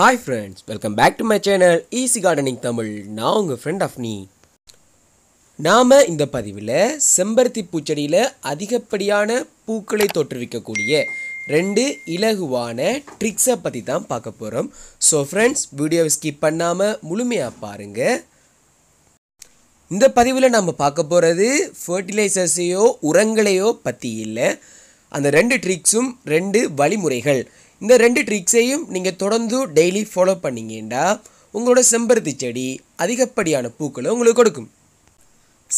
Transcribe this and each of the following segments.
hi friends welcome back to my channel Easy Gardening Tamil நான் உங்கள் friend of நீ நாம் இந்த பதிவில் செம்பருத்தி பூச்செடியில் அதிகப்படியான பூக்களை தோற்றுவிக்கக்கூடிய ரெண்டு இலகுவான ட்ரிக்ஸை பற்றி தான் பார்க்க போகிறோம் ஸோ ஃப்ரெண்ட்ஸ் வீடியோவை ஸ்கிப் பண்ணாமல் முழுமையாக பாருங்கள் இந்த பதிவில் நம்ம பார்க்க போகிறது ஃபர்டிலைசர்ஸையோ உரங்களையோ பற்றி இல்லை அந்த ரெண்டு ட்ரிக்ஸும் ரெண்டு வழிமுறைகள் இந்த ரெண்டு ட்ரிக்ஸையும் நீங்கள் தொடர்ந்து டெய்லி ஃபாலோ பண்ணிங்கன்னா உங்களோட செம்பருத்தி செடி அதிகப்படியான பூக்களை உங்களுக்கு கொடுக்கும்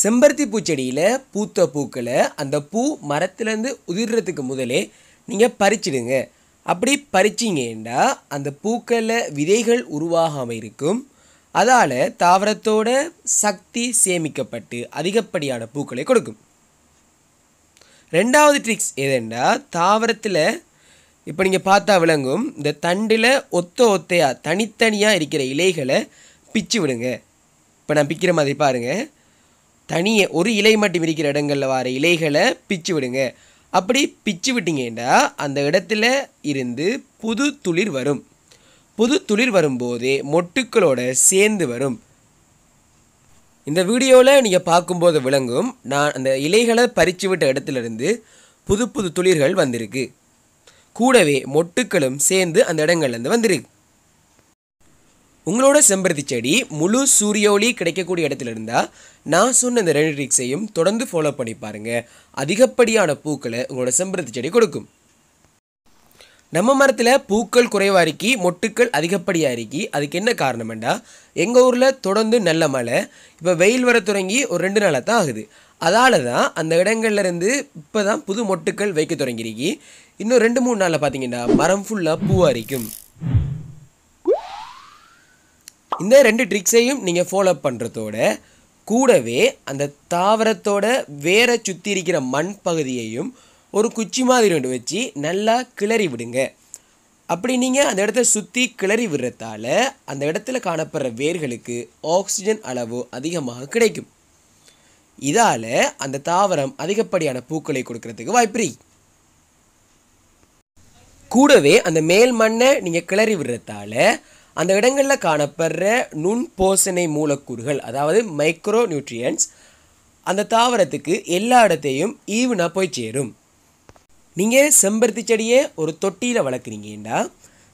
செம்பருத்தி பூச்செடியில் பூத்த பூக்களை அந்த பூ மரத்துலேருந்து உதிர்றதுக்கு முதலே நீங்கள் பறிச்சிடுங்க அப்படி பறிச்சிங்கன்னா அந்த பூக்களில் விதைகள் உருவாகாமல் இருக்கும் அதால் தாவரத்தோட சக்தி சேமிக்கப்பட்டு அதிகப்படியான பூக்களை கொடுக்கும் ரெண்டாவது ட்ரிக்ஸ் எதுன்னா தாவரத்தில் இப்போ நீங்கள் பார்த்தா விளங்கும் இந்த தண்டில் ஒத்த ஒத்தையாக தனித்தனியாக இருக்கிற இலைகளை பிச்சு விடுங்க இப்போ நான் பிக்கிற மாதிரி பாருங்கள் தனியே ஒரு இலை மட்டும் இருக்கிற இடங்களில் வர இலைகளை பிச்சு விடுங்க அப்படி பிச்சு விட்டிங்கன்னா அந்த இடத்துல இருந்து புது துளிர் வரும் புது துளிர் வரும்போதே மொட்டுக்களோட சேர்ந்து வரும் இந்த வீடியோவில் நீங்கள் பார்க்கும்போது விளங்கும் நான் அந்த இலைகளை பறித்து விட்ட இடத்துலேருந்து புது புது துளிர்கள் வந்திருக்கு கூடவே மொட்டுக்களும் சேர்ந்து அந்த இடங்கள்லேருந்து வந்துருக்கு உங்களோட செம்பருத்தி செடி முழு சூரியோலி கிடைக்கக்கூடிய இடத்துல இருந்தால் நான் சொன்ன இந்த ரெண்டு ட்ரிக்ஸையும் தொடர்ந்து ஃபாலோ பண்ணி பாருங்கள் அதிகப்படியான பூக்களை உங்களோட செம்பருத்தி செடி கொடுக்கும் நம்ம மரத்தில் பூக்கள் குறைவாக இருக்கி மொட்டுக்கள் அதிகப்படியாக இருக்கி அதுக்கு என்ன காரணம்ண்டா எங்கள் ஊரில் தொடர்ந்து நல்ல மழை இப்போ வெயில் வர தொடங்கி ஒரு ரெண்டு நாளாக தான் ஆகுது அதால் தான் அந்த இடங்கள்லேருந்து இப்போ தான் புது மொட்டுக்கள் வைக்க தொடங்கிருக்கி இன்னும் ரெண்டு மூணு நாளில் பார்த்தீங்கன்னா மரம் ஃபுல்லாக பூ அரிக்கும் இந்த ரெண்டு ட்ரிக்ஸையும் நீங்கள் ஃபாலோ பண்ணுறதோட கூடவே அந்த தாவரத்தோட வேற சுற்றி இருக்கிற மண் பகுதியையும் ஒரு குச்சி மாதிரி ஒன்று வச்சு நல்லா கிளறி விடுங்க அப்படி நீங்கள் அந்த இடத்த சுற்றி கிளறி விடுறதால அந்த இடத்துல காணப்படுற வேர்களுக்கு ஆக்சிஜன் அளவு அதிகமாக கிடைக்கும் இதால் அந்த தாவரம் அதிகப்படியான பூக்களை கொடுக்கறதுக்கு வாய்ப்பு கூடவே அந்த மேல் மண்ணை நீங்கள் கிளறி விடுறதால அந்த இடங்களில் காணப்படுற நுண் போசனை மூலக்கூறுகள் அதாவது மைக்ரோ நியூட்ரியன்ஸ் அந்த தாவரத்துக்கு எல்லா இடத்தையும் ஈவுனாக போய் சேரும் நீங்கள் செம்பருத்தி செடியை ஒரு தொட்டியில் வளர்க்குறீங்கன்னா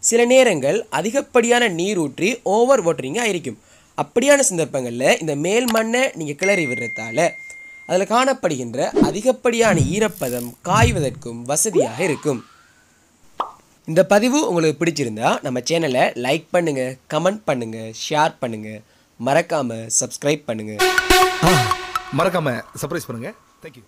சில நேரங்கள் அதிகப்படியான நீர் ஊற்றி ஓவர் வாட்டரிங்காக இருக்கும் அப்படியான சந்தர்ப்பங்களில் இந்த மேல் மண்ணை நீங்கள் கிளறி விடுறதால அதில் காணப்படுகின்ற அதிகப்படியான ஈரப்பதம் காய்வதற்கும் வசதியாக இருக்கும் இந்த பதிவு உங்களுக்கு பிடிச்சிருந்தா நம்ம சேனலை லைக் பண்ணுங்கள் கமெண்ட் பண்ணுங்கள் ஷேர் பண்ணுங்கள் மறக்காமல் சப்ஸ்கிரைப் பண்ணுங்கள் மறக்காமல் சர்ப்ரைஸ் பண்ணுங்கள் தேங்க்யூ